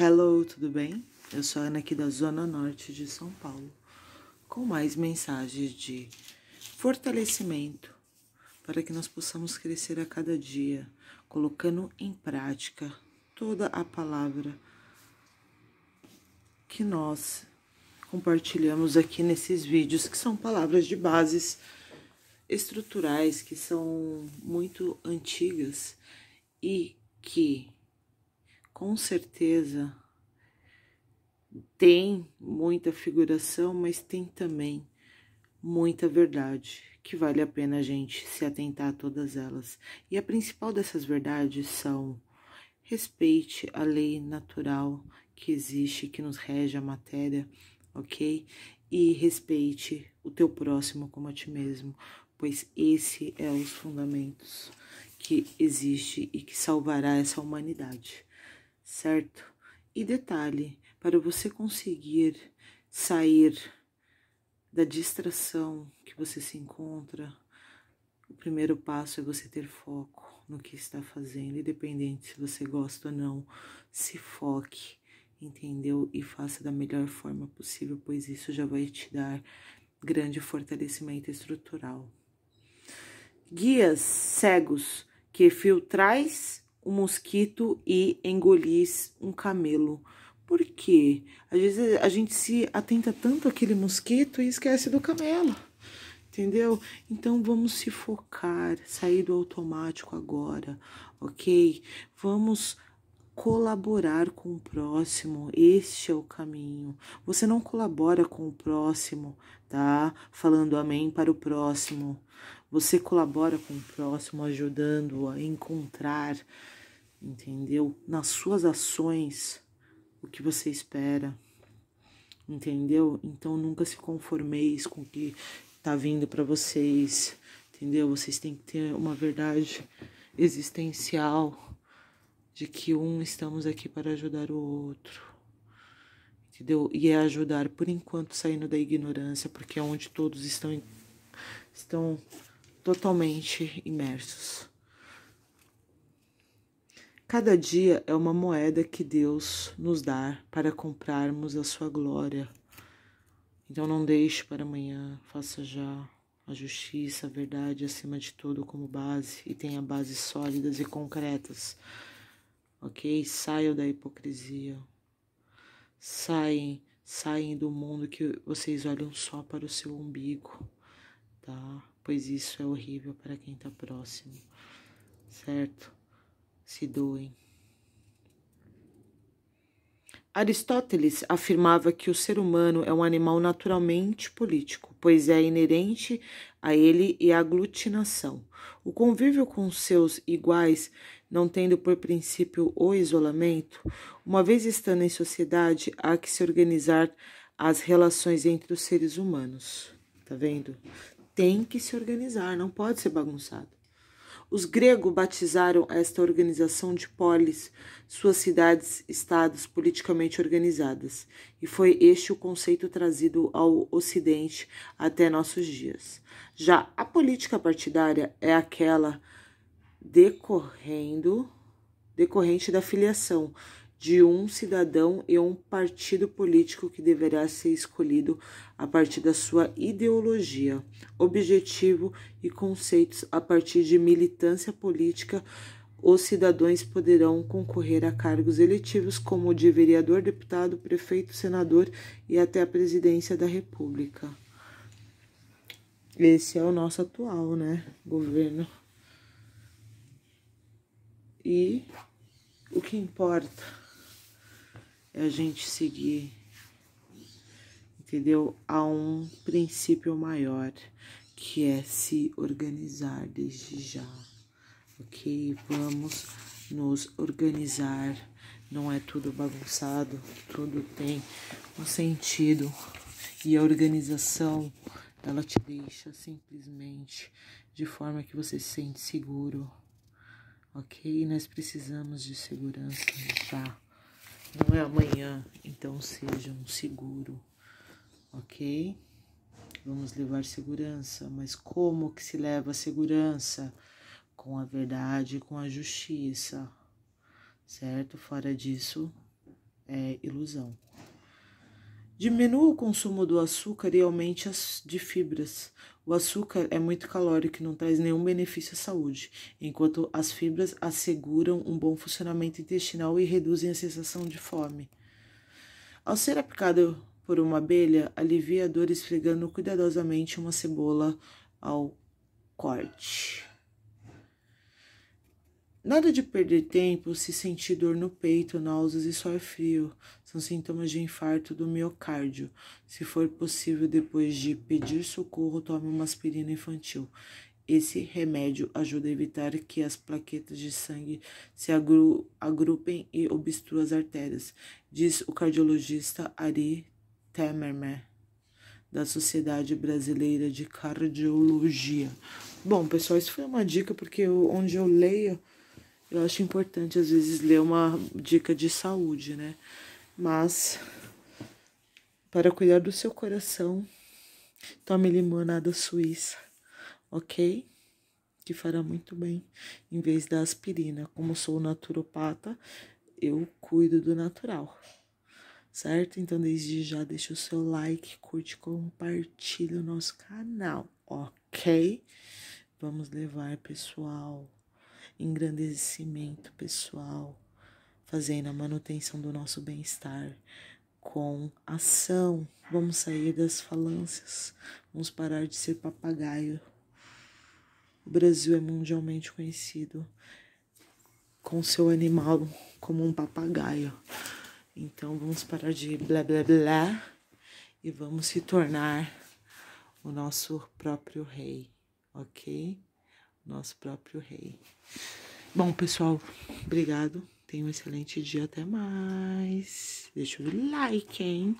Hello, tudo bem? Eu sou a Ana aqui da Zona Norte de São Paulo, com mais mensagens de fortalecimento para que nós possamos crescer a cada dia, colocando em prática toda a palavra que nós compartilhamos aqui nesses vídeos, que são palavras de bases estruturais que são muito antigas e que com certeza tem muita figuração, mas tem também muita verdade, que vale a pena a gente se atentar a todas elas. E a principal dessas verdades são: respeite a lei natural que existe, que nos rege a matéria, ok? E respeite o teu próximo como a ti mesmo, pois esse é os fundamentos que existe e que salvará essa humanidade certo? E detalhe, para você conseguir sair da distração que você se encontra, o primeiro passo é você ter foco no que está fazendo, independente se você gosta ou não. Se foque, entendeu? E faça da melhor forma possível, pois isso já vai te dar grande fortalecimento estrutural. Guias cegos que filtrais um mosquito e engolis um camelo. Por quê? Às vezes a gente se atenta tanto àquele mosquito e esquece do camelo. Entendeu? Então vamos se focar, sair do automático agora, ok? Vamos colaborar com o próximo. Este é o caminho. Você não colabora com o próximo, tá? Falando amém para o próximo. Você colabora com o próximo, ajudando-o a encontrar entendeu? Nas suas ações, o que você espera, entendeu? Então nunca se conformeis com o que tá vindo para vocês, entendeu? Vocês têm que ter uma verdade existencial de que um estamos aqui para ajudar o outro. Entendeu? E é ajudar por enquanto saindo da ignorância, porque é onde todos estão estão totalmente imersos. Cada dia é uma moeda que Deus nos dá para comprarmos a sua glória. Então não deixe para amanhã, faça já a justiça, a verdade acima de tudo como base e tenha bases sólidas e concretas. OK? Saiam da hipocrisia. Saem, saem do mundo que vocês olham só para o seu umbigo, tá? Pois isso é horrível para quem está próximo. Certo? se doem. Aristóteles afirmava que o ser humano é um animal naturalmente político, pois é inerente a ele e aglutinação. O convívio com seus iguais, não tendo por princípio o isolamento, uma vez estando em sociedade, há que se organizar as relações entre os seres humanos. Tá vendo? Tem que se organizar, não pode ser bagunçado. Os gregos batizaram esta organização de polis, suas cidades-estados politicamente organizadas, e foi este o conceito trazido ao Ocidente até nossos dias. Já a política partidária é aquela decorrendo decorrente da filiação de um cidadão e um partido político que deverá ser escolhido a partir da sua ideologia, objetivo e conceitos. A partir de militância política, os cidadãos poderão concorrer a cargos eletivos como o de vereador, deputado, prefeito, senador e até a presidência da República. Esse é o nosso atual, né, governo. E o que importa a gente seguir, entendeu? A um princípio maior, que é se organizar desde já, ok? Vamos nos organizar. Não é tudo bagunçado, tudo tem um sentido. E a organização, ela te deixa simplesmente de forma que você se sente seguro, ok? Nós precisamos de segurança já. Tá? não é amanhã, então seja um seguro, ok? Vamos levar segurança, mas como que se leva a segurança? Com a verdade, com a justiça, certo? Fora disso, é ilusão. Diminua o consumo do açúcar e aumente as de fibras. O açúcar é muito calórico e não traz nenhum benefício à saúde, enquanto as fibras asseguram um bom funcionamento intestinal e reduzem a sensação de fome. Ao ser aplicado por uma abelha, alivia a dor esfregando cuidadosamente uma cebola ao corte. Nada de perder tempo se sentir dor no peito, náuseas e suor frio. São sintomas de infarto do miocárdio. Se for possível, depois de pedir socorro, tome uma aspirina infantil. Esse remédio ajuda a evitar que as plaquetas de sangue se agru agrupem e obstruam as artérias, diz o cardiologista Ari Temerme, da Sociedade Brasileira de Cardiologia. Bom, pessoal, isso foi uma dica, porque eu, onde eu leio eu acho importante, às vezes, ler uma dica de saúde, né? Mas, para cuidar do seu coração, tome limonada suíça, ok? Que fará muito bem, em vez da aspirina. Como sou naturopata, eu cuido do natural, certo? Então, desde já, deixa o seu like, curte, compartilha o nosso canal, ok? Vamos levar, pessoal engrandecimento pessoal, fazendo a manutenção do nosso bem-estar com ação. Vamos sair das falâncias, vamos parar de ser papagaio. O Brasil é mundialmente conhecido com seu animal como um papagaio. Então vamos parar de blá blá blá e vamos se tornar o nosso próprio rei, ok? nosso próprio Rei. Bom, pessoal, obrigado. Tenham um excelente dia. Até mais. Deixa o like, hein?